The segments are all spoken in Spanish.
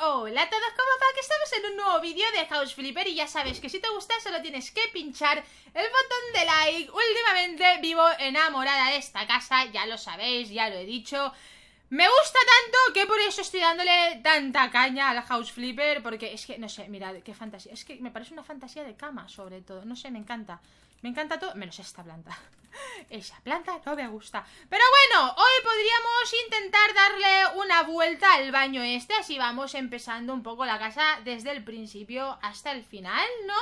Hola a todos, ¿cómo va? Que estamos en un nuevo vídeo de House Flipper y ya sabes que si te gusta solo tienes que pinchar el botón de like Últimamente vivo enamorada de esta casa, ya lo sabéis, ya lo he dicho Me gusta tanto que por eso estoy dándole tanta caña al House Flipper Porque es que, no sé, mirad, qué fantasía Es que me parece una fantasía de cama sobre todo, no sé, me encanta me encanta todo, menos esta planta. Esa planta no me gusta. Pero bueno, hoy podríamos intentar darle una vuelta al baño este, así vamos empezando un poco la casa desde el principio hasta el final, ¿no?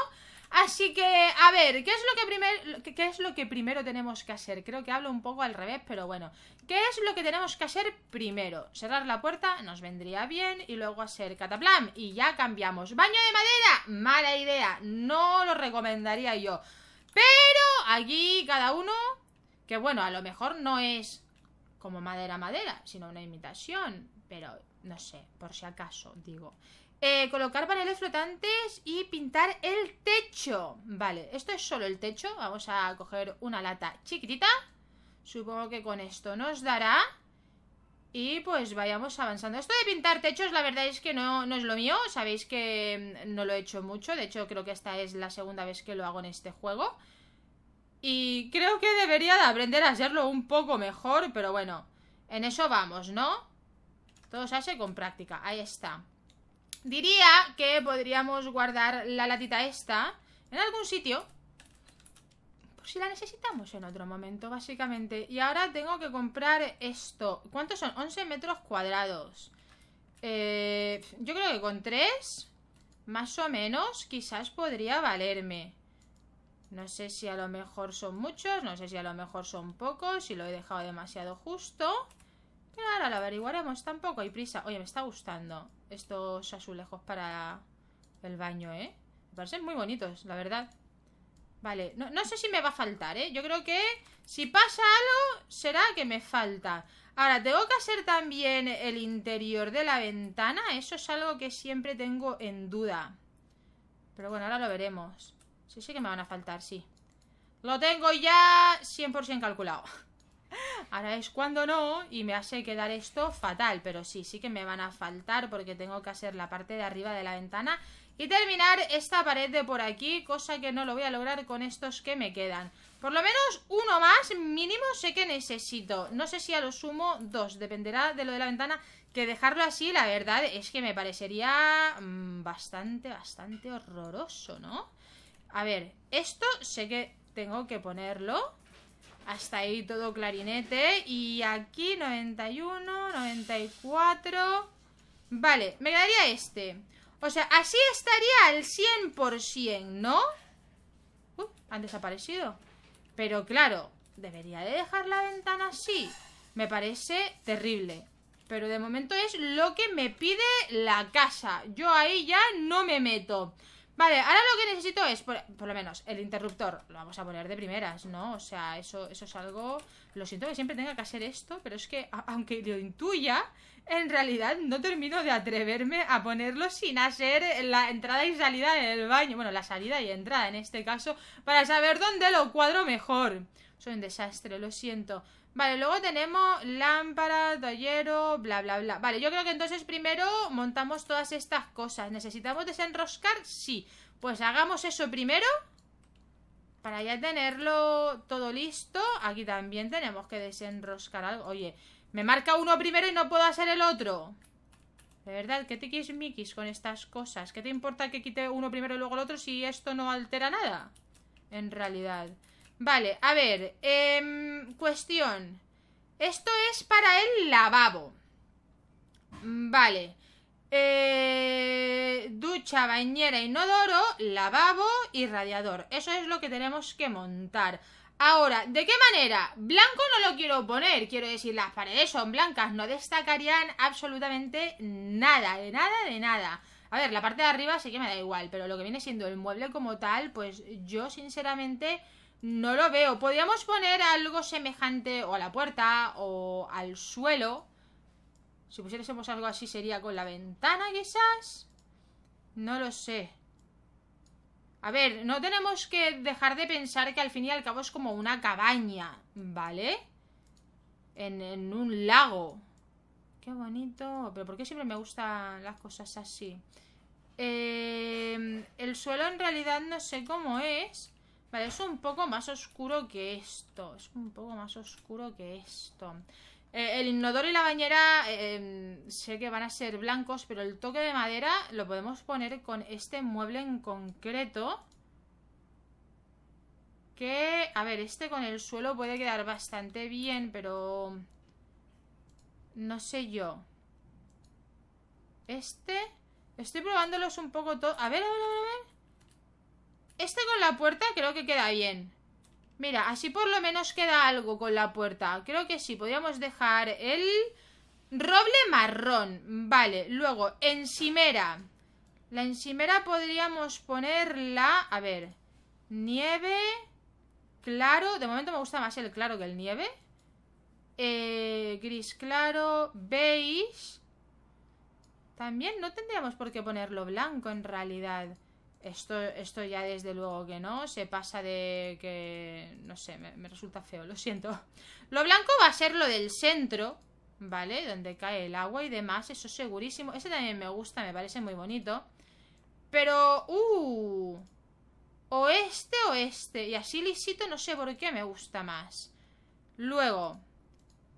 Así que, a ver, ¿qué es lo que, qué es lo que primero tenemos que hacer? Creo que hablo un poco al revés, pero bueno. ¿Qué es lo que tenemos que hacer primero? Cerrar la puerta, nos vendría bien, y luego hacer cataplam, y ya cambiamos. Baño de madera, mala idea, no lo recomendaría yo. Pero aquí cada uno, que bueno, a lo mejor no es como madera madera, sino una imitación, pero no sé, por si acaso, digo. Eh, colocar paneles flotantes y pintar el techo. Vale, esto es solo el techo. Vamos a coger una lata chiquitita. Supongo que con esto nos dará y pues vayamos avanzando. Esto de pintar techos, la verdad es que no, no, es lo mío, sabéis que mm, no lo he hecho mucho, de hecho creo que esta es la segunda vez que lo hago en este juego. Y creo que debería de aprender a hacerlo un poco mejor, pero bueno, en eso vamos, ¿no? Todo se hace con práctica, ahí está. Diría que podríamos guardar la latita esta en algún sitio, si la necesitamos en otro momento, básicamente. Y ahora tengo que comprar esto. ¿Cuántos son? 11 metros cuadrados. Eh, yo creo que con 3, más o menos, quizás podría valerme. No sé si a lo mejor son muchos, no sé si a lo mejor son pocos, si lo he dejado demasiado justo. Pero ahora lo averiguaremos, tampoco hay prisa. Oye, me está gustando estos azulejos para el baño, ¿eh? Me parecen muy bonitos, la verdad. Vale, no, sé si me va a faltar, ¿eh? Yo creo que si pasa algo, será que me falta. Ahora, tengo que hacer también el interior de la ventana. Eso es algo que siempre tengo en duda. Pero bueno, ahora lo veremos. Sí, sí que me van a faltar, sí. Lo tengo ya 100% calculado. Ahora es cuando no y me hace quedar esto fatal, pero sí, sí que me van a faltar porque tengo que hacer la parte de arriba de la ventana y terminar esta pared de por aquí, cosa que no lo voy a lograr con estos que me quedan. Por lo menos uno más mínimo sé que necesito, no sé si a lo sumo dos, dependerá de lo de la ventana, que dejarlo así la verdad es que me parecería mm, bastante, bastante horroroso, ¿no? A ver, esto sé que tengo que ponerlo... Hasta ahí todo clarinete. Y aquí 91, 94. Vale, me quedaría este. O sea, así estaría al 100%, ¿no? Uh, han desaparecido. Pero claro, debería de dejar la ventana así. Me parece terrible. Pero de momento es lo que me pide la casa. Yo ahí ya no me meto. Vale, ahora lo que necesito es, por, lo menos, el interruptor. Lo vamos a poner de primeras, ¿no? O sea, eso, eso es algo... Lo siento que siempre tenga que hacer esto, pero es que, aunque lo intuya, en realidad no termino de atreverme a ponerlo sin hacer la entrada y salida el baño. Bueno, la salida y entrada en este caso, para saber dónde lo cuadro mejor. Soy un desastre, lo siento. Vale, luego tenemos lámpara, tallero, bla, bla, bla. Vale, yo creo que entonces primero montamos todas estas cosas. ¿Necesitamos desenroscar? Sí. Pues hagamos eso primero para ya tenerlo todo listo. Aquí también tenemos que desenroscar algo. Oye, me marca uno primero y no puedo hacer el otro. De verdad, ¿qué te miquis con estas cosas? ¿Qué te importa que quite uno primero y luego el otro si esto no altera nada? En realidad... Vale, a ver, em, cuestión. Esto es para el lavabo. Vale. Eh, ducha, bañera, inodoro, lavabo y radiador. Eso es lo que tenemos que montar. Ahora, ¿de qué manera? Blanco no lo quiero poner, quiero decir, las paredes son blancas, no destacarían absolutamente nada, de nada, de nada. A ver, la parte de arriba sí que me da igual, pero lo que viene siendo el mueble como tal, pues yo sinceramente no lo veo. Podríamos poner algo semejante o a la puerta o al suelo. Si pusiésemos algo así sería con la ventana quizás. No lo sé. A ver, no tenemos que dejar de pensar que al fin y al cabo es como una cabaña, ¿vale? En, un lago. Qué bonito. Pero ¿por qué siempre me gustan las cosas así? Eh, el suelo en realidad no sé cómo es. Vale, es un poco más oscuro que esto. Es un poco más oscuro que esto. Eh, el inodoro y la bañera em, sé que van a ser blancos, pero el toque de madera lo podemos poner con este mueble en concreto. Que, a ver, este con el suelo puede quedar bastante bien, pero... No sé yo. Este... Estoy probándolos un poco todo... a ver, a ver, a ver. Este con la puerta creo que queda bien. Mira, así por lo menos queda algo con la puerta. Creo que sí, podríamos dejar el roble marrón. Vale, luego, encimera. La encimera podríamos ponerla... A ver, nieve, claro. De momento me gusta más el claro que el nieve. Eh, gris claro, beige. También no tendríamos por qué ponerlo blanco en realidad. Esto, ya desde luego que no, se pasa de que... No sé, me, resulta feo, lo siento. Lo blanco va a ser lo del centro, ¿vale? Donde cae el agua y demás, eso segurísimo. ese también me gusta, me parece muy bonito. Pero, uh... Oeste, oeste. Y así lisito, no sé por qué me gusta más. Luego,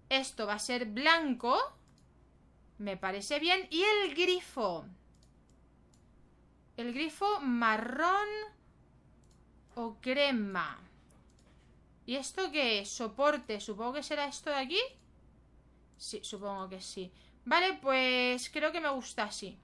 esto va a ser blanco. Me parece bien. Y el grifo. El grifo marrón o crema. ¿Y esto qué es? Soporte. Supongo que será esto de aquí. Sí, supongo que sí. Vale, pues creo que me gusta así.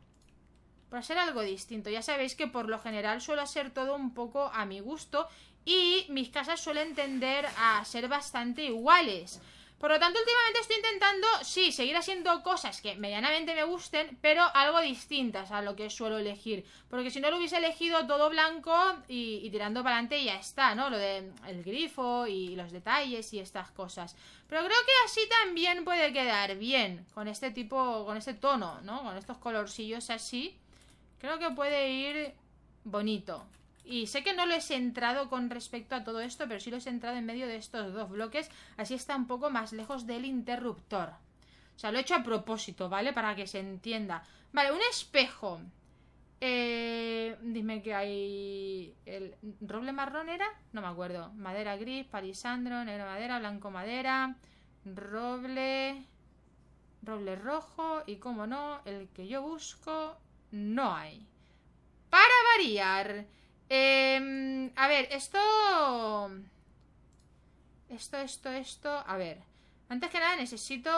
Para ser algo distinto. Ya sabéis que por lo general suelo hacer todo un poco a mi gusto. Y mis casas suelen tender a ser bastante iguales. Por lo tanto, últimamente estoy intentando, sí, seguir haciendo cosas que medianamente me gusten, pero algo distintas a lo que suelo elegir. Porque si no lo hubiese elegido todo blanco y, tirando para adelante ya está, ¿no? Lo del el grifo y los detalles y estas cosas. Pero creo que así también puede quedar bien con este tipo, con este tono, ¿no? Con estos colorcillos así. Creo que puede ir bonito. Y sé que no lo he centrado con respecto a todo esto, pero sí lo he centrado en medio de estos dos bloques, así está un poco más lejos del interruptor. O sea, lo he hecho a propósito, ¿vale? Para que se entienda. Vale, un espejo. Eh, dime que hay... ¿El roble marrón era? No me acuerdo. Madera gris, parisandro, negro madera, blanco madera, roble... Roble rojo y, como no, el que yo busco no hay. Para variar... Em, a ver, esto... Esto, esto, esto... A ver. Antes que nada necesito...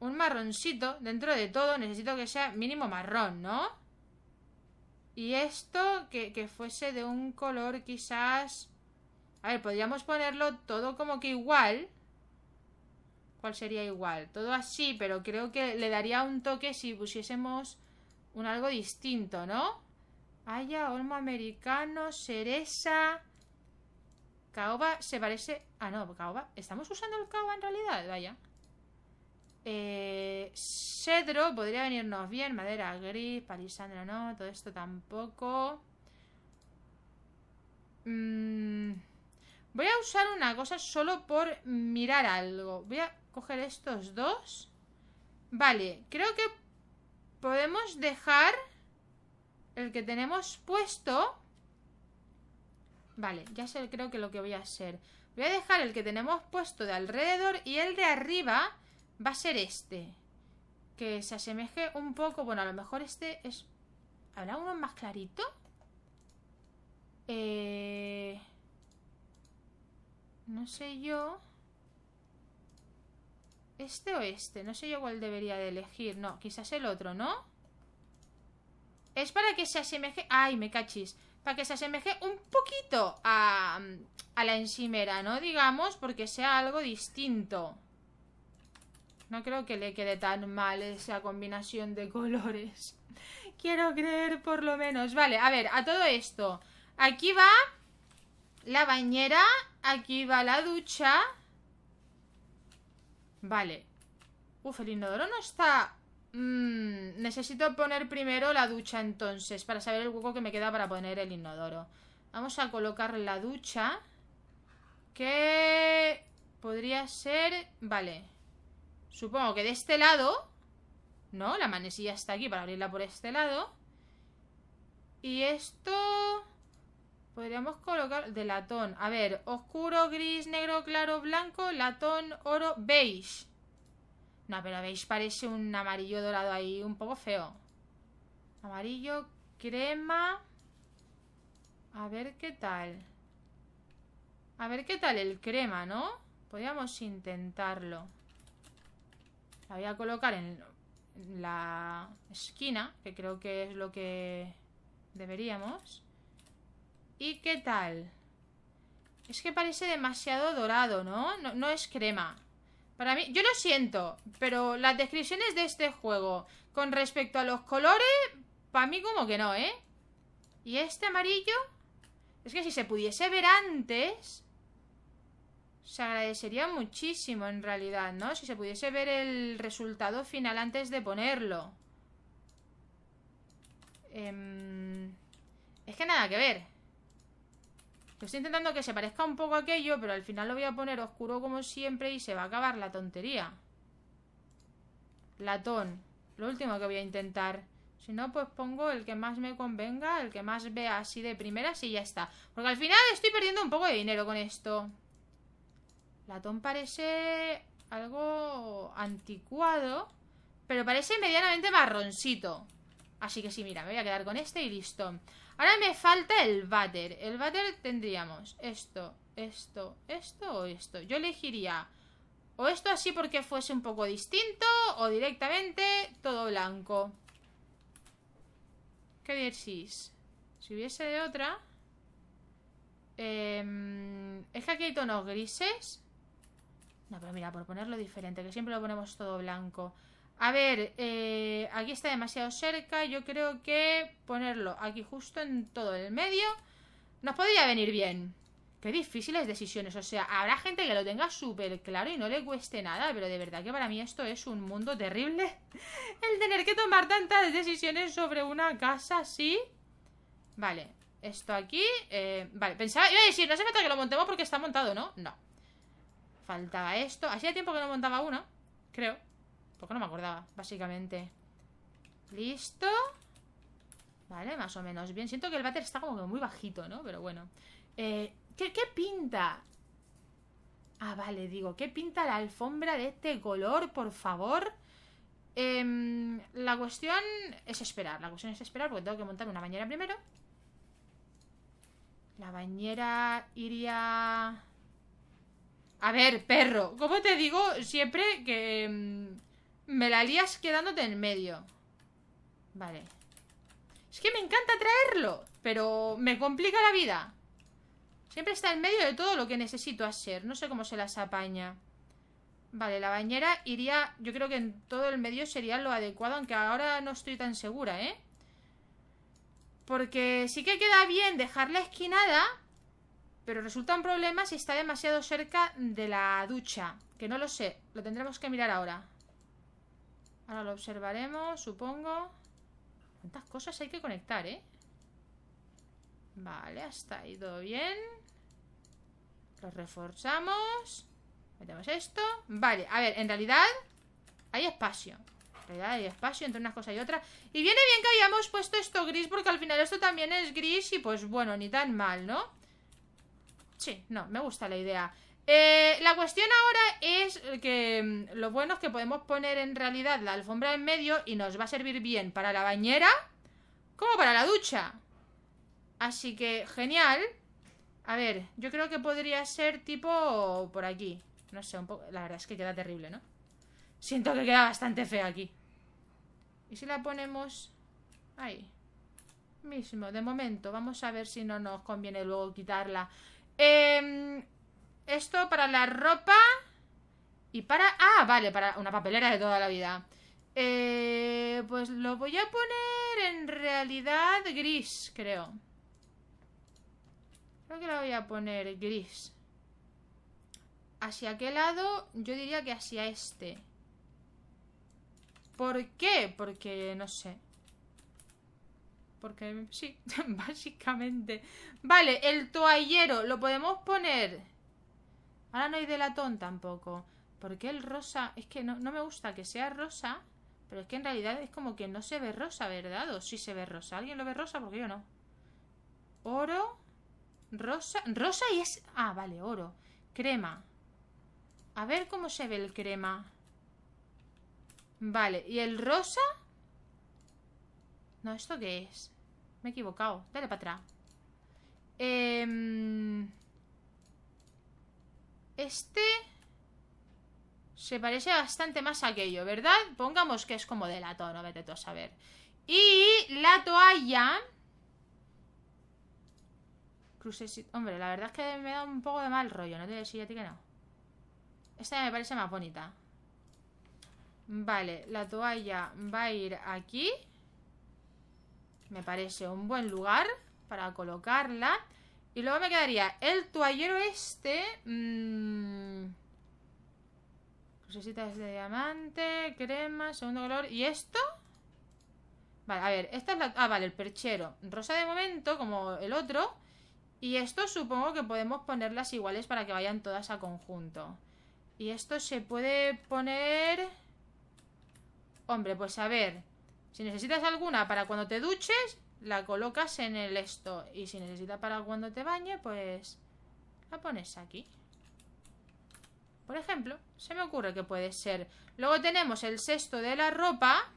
Un marroncito. Dentro de todo necesito que sea mínimo marrón, ¿no? Y esto que, que fuese de un color quizás... A ver, podríamos ponerlo todo como que igual. ¿Cuál sería igual? Todo así, pero creo que le daría un toque si pusiésemos un algo distinto, ¿no? Haya, olmo americano, cereza. Caoba se parece... Ah, no, caoba. ¿Estamos usando el caoba en realidad? Vaya. Eh, cedro podría venirnos bien. Madera gris, palisandra no. Todo esto tampoco. Mm, voy a usar una cosa solo por mirar algo. Voy a coger estos dos. Vale, creo que podemos dejar el que tenemos puesto... Vale, ya sé creo que lo que voy a hacer. Voy a dejar el que tenemos puesto de alrededor y el de arriba va a ser este. Que se asemeje un poco... Bueno, a lo mejor este es... ¿Habrá uno más clarito? Eh... No sé yo... ¿Este o este? No sé yo cuál debería de elegir. No, quizás el otro, ¿no? Es para que se asemeje... ¡Ay, me cachis! Para que se asemeje un poquito a, mm, a la encimera, ¿no? Digamos, porque sea algo distinto. No creo que le quede tan mal esa combinación de colores. Quiero creer, por lo menos. Vale, a ver, a todo esto. Aquí va la bañera, aquí va la ducha. Vale. Uf, el inodoro no está Mm, necesito poner primero la ducha entonces, para saber el hueco que me queda para poner el inodoro. Vamos a colocar la ducha. Que podría ser... Vale. Supongo que de este lado... No, la manecilla está aquí para abrirla por este lado. Y esto... Podríamos colocar de latón. A ver, oscuro, gris, negro, claro, blanco, latón, oro, beige pero veis, parece un amarillo dorado ahí un poco feo. Amarillo, crema. A ver qué tal. A ver qué tal el crema, ¿no? Podríamos intentarlo. La voy a colocar en la esquina, que creo que es lo que deberíamos. ¿Y qué tal? Es que parece demasiado dorado, No, no es crema. Para mí, yo lo siento, pero las descripciones de este juego con respecto a los colores, para mí como que no, ¿eh? ¿Y este amarillo? Es que si se pudiese ver antes, se agradecería muchísimo en realidad, ¿no? Si se pudiese ver el resultado final antes de ponerlo. Em, es que nada que ver. Estoy intentando que se parezca un poco a aquello, pero al final lo voy a poner oscuro como siempre y se va a acabar la tontería. Latón. Lo último que voy a intentar. Si no, pues pongo el que más me convenga, el que más vea así de primera y ya está. Porque al final estoy perdiendo un poco de dinero con esto. Latón parece algo anticuado, pero parece medianamente marroncito. Así que sí, mira, me voy a quedar con este y listo. Ahora me falta el butter. El butter tendríamos esto, esto, esto o esto. Yo elegiría o esto así porque fuese un poco distinto o directamente todo blanco. ¿Qué diréis? Si hubiese de otra... Em, es que aquí hay tonos grises. No, pero mira, por ponerlo diferente, que siempre lo ponemos todo blanco. A ver, eh, aquí está demasiado cerca. Yo creo que ponerlo aquí justo en todo el medio nos podría venir bien. Qué difíciles decisiones. O sea, habrá gente que lo tenga súper claro y no le cueste nada, pero de verdad que para mí esto es un mundo terrible. el tener que tomar tantas decisiones sobre una casa así. Vale, esto aquí. Eh, vale, pensaba, iba a decir, no hace falta que lo montemos porque está montado, ¿no? No. Faltaba esto. Hacía tiempo que no montaba uno, creo. Porque no me acordaba, básicamente. Listo. Vale, más o menos bien. Siento que el váter está como que muy bajito, ¿no? Pero bueno. Eh, ¿qué, pinta? Ah, vale, digo, ¿qué pinta la alfombra de este color, por favor? Em, la cuestión es esperar. La cuestión es esperar porque tengo que montar una bañera primero. La bañera iría... A ver, perro, ¿cómo te digo siempre que... Em, me la lías quedándote en medio. Vale. Es que me encanta traerlo, pero me complica la vida. Siempre está en medio de todo lo que necesito hacer. No sé cómo se las apaña. Vale, la bañera iría... Yo creo que en todo el medio sería lo adecuado, aunque ahora no estoy tan segura, ¿eh? Porque sí que queda bien dejarla esquinada, pero resulta un problema si está demasiado cerca de la ducha. Que no lo sé, lo tendremos que mirar ahora. Ahora lo observaremos, supongo. ¿Cuántas cosas hay que conectar, eh? Vale, hasta ahí todo bien. Lo reforzamos. Metemos esto. Vale, a ver, en realidad hay espacio. En realidad hay espacio entre unas cosas y otras. Y viene bien que hayamos puesto esto gris porque al final esto también es gris y pues bueno, ni tan mal, ¿no? Sí, no, me gusta la idea. Eh, la cuestión ahora es que mm, lo bueno es que podemos poner en realidad la alfombra en medio y nos va a servir bien para la bañera como para la ducha. Así que, genial. A ver, yo creo que podría ser tipo por aquí. No sé, un poco... La verdad es que queda terrible, ¿no? Siento que queda bastante fea aquí. ¿Y si la ponemos ahí? Mismo, de momento. Vamos a ver si no nos conviene luego quitarla. Eh... Esto para la ropa. Y para... Ah, vale, para una papelera de toda la vida. Eh, pues lo voy a poner en realidad gris, creo. Creo que lo voy a poner gris. ¿Hacia qué lado? Yo diría que hacia este. ¿Por qué? Porque no sé. Porque sí, básicamente. Vale, el toallero lo podemos poner Ahora no hay de latón tampoco. Porque el rosa... Es que no, me gusta que sea rosa. Pero es que en realidad es como que no se ve rosa, ¿verdad? O si se ve rosa. ¿Alguien lo ve rosa? Porque yo no. Oro. Rosa. Rosa y es... Ah, vale, oro. Crema. A ver cómo se ve el crema. Vale, ¿y el rosa? No, ¿esto qué es? Me he equivocado. Dale para atrás. Eh... Este se parece bastante más a aquello, ¿verdad? Pongamos que es como de la no vete tú a saber. Y la toalla... Hombre, la verdad es que me da un poco de mal rollo, no te decía a ti que no. Esta me parece más bonita. Vale, la toalla va a ir aquí. Me parece un buen lugar para colocarla. Y luego me quedaría el toallero este. Mmm, de diamante, crema, segundo color. ¿Y esto? Vale, a ver, esta es la... Ah, vale, el perchero. Rosa de momento, como el otro. Y esto supongo que podemos ponerlas iguales para que vayan todas a conjunto. Y esto se puede poner... Hombre, pues a ver. Si necesitas alguna para cuando te duches, la colocas en el esto. Y si necesita para cuando te bañe, pues la pones aquí. Por ejemplo, se me ocurre que puede ser. Luego tenemos el sexto de la ropa.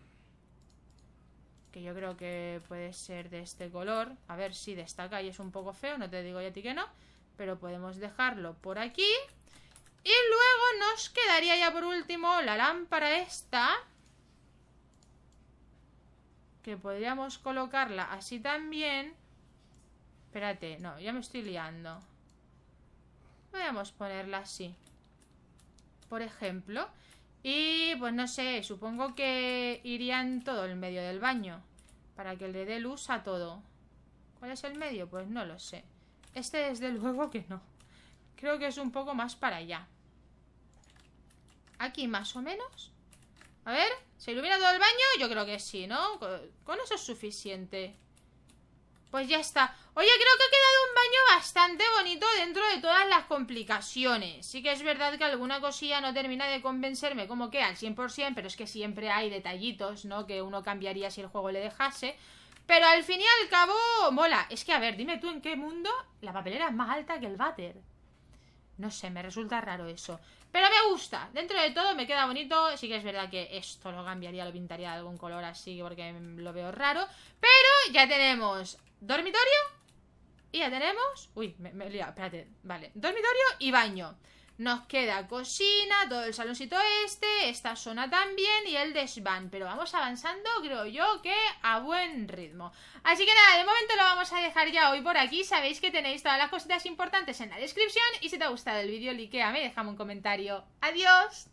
Que yo creo que puede ser de este color. A ver si destaca y es un poco feo. No te digo ya a ti que no. Pero podemos dejarlo por aquí. Y luego nos quedaría ya por último la lámpara esta que podríamos colocarla así también. Espérate, no, ya me estoy liando. Podríamos ponerla así. Por ejemplo. Y pues no sé, supongo que irían todo el medio del baño. Para que le dé luz a todo. ¿Cuál es el medio? Pues no lo sé. Este desde luego que no. Creo que es un poco más para allá. Aquí más o menos. A ver, ¿se ilumina todo el baño? Yo creo que sí, ¿no? Con eso es suficiente Pues ya está Oye, creo que ha quedado un baño bastante bonito dentro de todas las complicaciones Sí que es verdad que alguna cosilla no termina de convencerme como que al 100% Pero es que siempre hay detallitos, ¿no? Que uno cambiaría si el juego le dejase pero al fin y al cabo, mola. Es que, a ver, dime tú en qué mundo la papelera es más alta que el váter. No sé, me resulta raro eso. Pero me gusta, dentro de todo me queda bonito Sí que es verdad que esto lo cambiaría, lo pintaría de algún color así porque lo veo raro Pero ya tenemos dormitorio Y ya tenemos... Uy, me, me he liado, espérate, vale Dormitorio y baño nos queda cocina, todo el saloncito este, esta zona también y el desván. Pero vamos avanzando, creo yo, que a buen ritmo. Así que nada, de momento lo vamos a dejar ya hoy por aquí. Sabéis que tenéis todas las cositas importantes en la descripción. Y si te ha gustado el vídeo, likeame, déjame un comentario. ¡Adiós!